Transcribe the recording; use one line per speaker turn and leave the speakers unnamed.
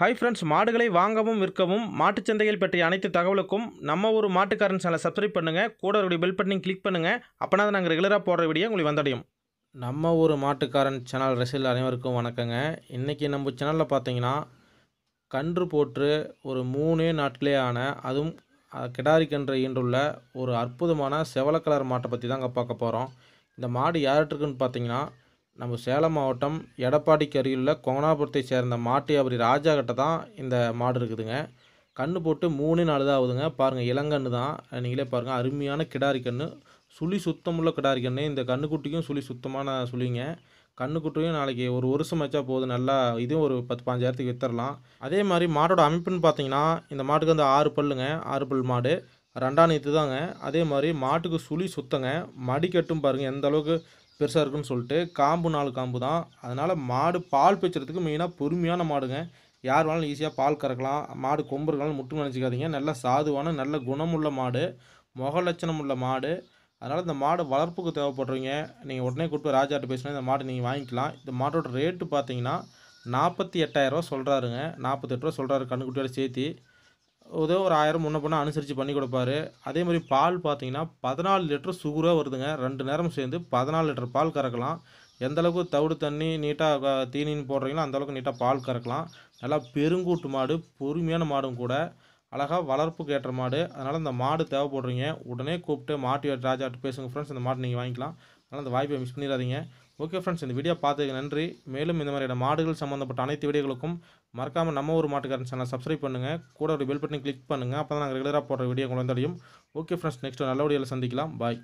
hi friends மாடுகளை வாங்கவும் விற்கவும் மாட்டுச் சந்தைகள் பற்றிய அனைத்து தகவலுக்கும் நம்ம ஒரு மாட்டுக்காரன் சேனலை சப்ஸ்கிரைப் பண்ணுங்கள் கூட ஒரு பெல் பட்டனையும் கிளிக் பண்ணுங்கள் அப்போனா தான் நாங்கள் ரெகுலராக போடுற வீடியோ உங்களுக்கு வந்தடையும் நம்ம ஒரு மாட்டுக்காரன் சேனல் ரசிகர்கள் அனைவருக்கும் வணக்கங்க இன்றைக்கி நம்ம சேனலில் பார்த்தீங்கன்னா கன்று போற்று ஒரு மூணே நாட்களே ஆன அதுவும் கிடாரி கன்று ஈன்றுள்ள ஒரு அற்புதமான செவலக்கலர் மாட்டை பற்றி அங்கே பார்க்க போகிறோம் இந்த மாடு யார்கிட்ட இருக்குன்னு பார்த்தீங்கன்னா நம்ம சேலம் மாவட்டம் எடப்பாடிக்கு அருகிலுள்ள கோனாபுரத்தை சேர்ந்த மாட்டு ராஜா கிட்ட தான் இந்த மாடு இருக்குதுங்க கன்று போட்டு மூணு நாலு தான் ஆகுதுங்க பாருங்கள் இளங்கன்று தான் நீங்களே பாருங்கள் அருமையான கிடாரி கன்று சுழி சுத்தமுள்ள கிடாரி கன்று இந்த கன்றுக்குட்டியும் சுழி சுத்தமான சுழிங்க கன்றுக்குட்டியும் நாளைக்கு ஒரு வருஷம் வச்சா போதும் நல்லா இதுவும் ஒரு பத்து பாஞ்சாயிரத்துக்கு வித்துடலாம் அதே மாதிரி மாட்டோட அமைப்புன்னு பார்த்தீங்கன்னா இந்த மாட்டுக்கு வந்து ஆறு பல்லுங்க ஆறு பல் மாடு ரெண்டாம் நேற்று தாங்க அதே மாதிரி மாட்டுக்கு சுழி சுத்தங்க மடிக்கட்டும் பாருங்கள் எந்த அளவுக்கு பெருசாக இருக்குன்னு சொல்லிட்டு காம்பு நாலு காம்பு தான் அதனால் மாடு பால் பேச்சுறதுக்கு மெயினாக பொறுமையான மாடுங்க யார் வேணாலும் ஈஸியாக பால் கறக்கலாம் மாடு கொம்பு இருக்கலாம் முட்டு நினச்சிக்காதீங்க நல்ல சாதுவான நல்ல குணமுள்ள மாடு முக லட்சணம் உள்ள மாடு அதனால் இந்த மாடு வளர்ப்புக்கு தேவைப்படுறீங்க நீங்கள் உடனே கூப்பிட்டு ராஜாட்ட பேசினா இந்த மாடு நீங்கள் வாங்கிக்கலாம் இந்த மாட்டோட ரேட்டு பார்த்தீங்கன்னா நாற்பத்தி எட்டாயிரரூவா சொல்கிறாருங்க நாற்பத்தெட்டு ரூபா சொல்கிறாரு கண்ணுக்குட்டியோட சேர்த்து ஏதோ ஒரு ஆயிரம் முன்ன பண்ண அனுசரித்து பண்ணி கொடுப்பாரு அதே மாதிரி பால் பார்த்தீங்கன்னா பதினாலு லிட்டர் சுகராக வருதுங்க ரெண்டு நேரம் சேர்ந்து பதினாலு லிட்டர் பால் கறக்கலாம் எந்தளவுக்கு தவிடு தண்ணி நீட்டாக தீனின்னு போடுறீங்களோ அந்தளவுக்கு நீட்டாக பால் கறக்கலாம் நல்லா பெருங்கூட்டு மாடு பொறுமையான மாடும் கூட அழகாக வளர்ப்புக்கு ஏற்ற மாடு அதனால் இந்த மாடு தேவைப்படுறீங்க உடனே கூப்பிட்டு மாட்டு ராஜாட்டு பேசுங்க ஃப்ரெண்ட்ஸ் இந்த மாட்டு நீங்கள் வாங்கிக்கலாம் அதனால் அந்த வாய்ப்பை மிஸ் பண்ணிடாதீங்க ஓகே ஃப்ரெண்ட்ஸ் இந்த வீடியோ பார்த்துக்கு நன்றி மேலும் இந்த மாதிரியான மாடுகள் சம்மந்தப்பட்ட அனைத்து வீடியோகளுக்கும் மறக்காமல் நம்ம ஒரு மாட்டுக்காரன் சேனல் சப்ஸ்கிரைப் பண்ணுங்கள் கூட ஒரு பெல் பட்டன் கிளிக் பண்ணுங்கள் அப்போ தான் நாங்கள் ரெகுலராக போடுற வீடியோ கொண்டு வந்தடையும் ஓகே ஃப்ரெண்ட்ஸ் நெக்ஸ்ட் நல்ல வீடியோவில் சந்திக்கலாம் பாய்